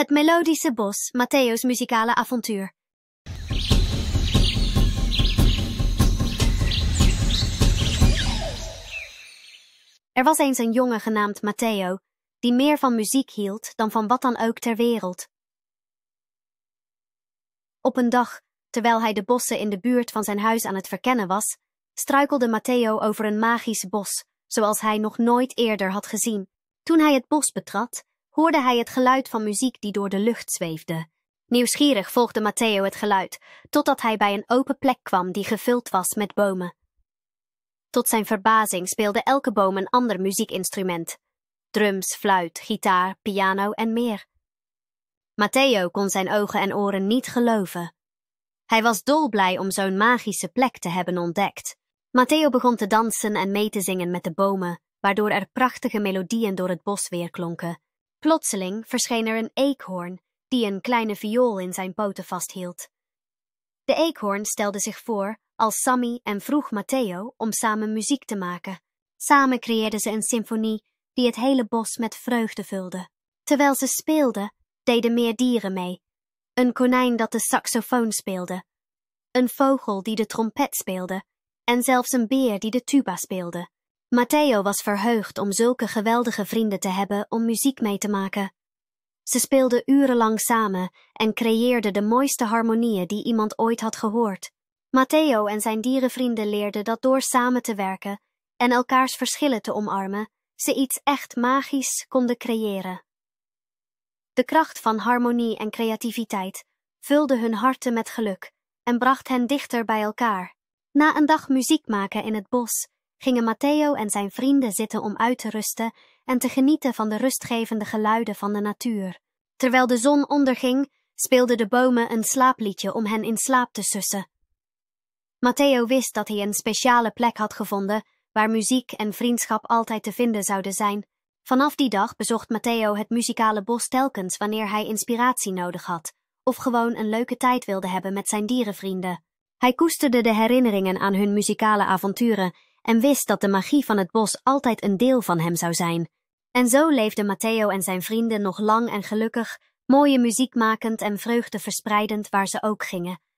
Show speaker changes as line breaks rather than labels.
Het Melodische Bos, Matteo's muzikale avontuur. Er was eens een jongen genaamd Matteo, die meer van muziek hield dan van wat dan ook ter wereld. Op een dag, terwijl hij de bossen in de buurt van zijn huis aan het verkennen was, struikelde Matteo over een magisch bos, zoals hij nog nooit eerder had gezien. Toen hij het bos betrad, hoorde hij het geluid van muziek die door de lucht zweefde. Nieuwsgierig volgde Matteo het geluid, totdat hij bij een open plek kwam die gevuld was met bomen. Tot zijn verbazing speelde elke boom een ander muziekinstrument: drums, fluit, gitaar, piano en meer. Matteo kon zijn ogen en oren niet geloven. Hij was dolblij om zo'n magische plek te hebben ontdekt. Matteo begon te dansen en mee te zingen met de bomen, waardoor er prachtige melodieën door het bos weerklonken. Plotseling verscheen er een eekhoorn die een kleine viool in zijn poten vasthield. De eekhoorn stelde zich voor als Sammy en vroeg Matteo om samen muziek te maken. Samen creëerden ze een symfonie die het hele bos met vreugde vulde. Terwijl ze speelden, deden meer dieren mee. Een konijn dat de saxofoon speelde, een vogel die de trompet speelde en zelfs een beer die de tuba speelde. Matteo was verheugd om zulke geweldige vrienden te hebben om muziek mee te maken. Ze speelden urenlang samen en creëerden de mooiste harmonieën die iemand ooit had gehoord. Matteo en zijn dierenvrienden leerden dat door samen te werken en elkaars verschillen te omarmen, ze iets echt magisch konden creëren. De kracht van harmonie en creativiteit vulde hun harten met geluk en bracht hen dichter bij elkaar. Na een dag muziek maken in het bos gingen Matteo en zijn vrienden zitten om uit te rusten en te genieten van de rustgevende geluiden van de natuur. Terwijl de zon onderging, speelden de bomen een slaapliedje om hen in slaap te sussen. Matteo wist dat hij een speciale plek had gevonden waar muziek en vriendschap altijd te vinden zouden zijn. Vanaf die dag bezocht Matteo het muzikale bos telkens wanneer hij inspiratie nodig had of gewoon een leuke tijd wilde hebben met zijn dierenvrienden. Hij koesterde de herinneringen aan hun muzikale avonturen en wist dat de magie van het bos altijd een deel van hem zou zijn. En zo leefden Matteo en zijn vrienden nog lang en gelukkig, mooie muziek makend en vreugde verspreidend waar ze ook gingen.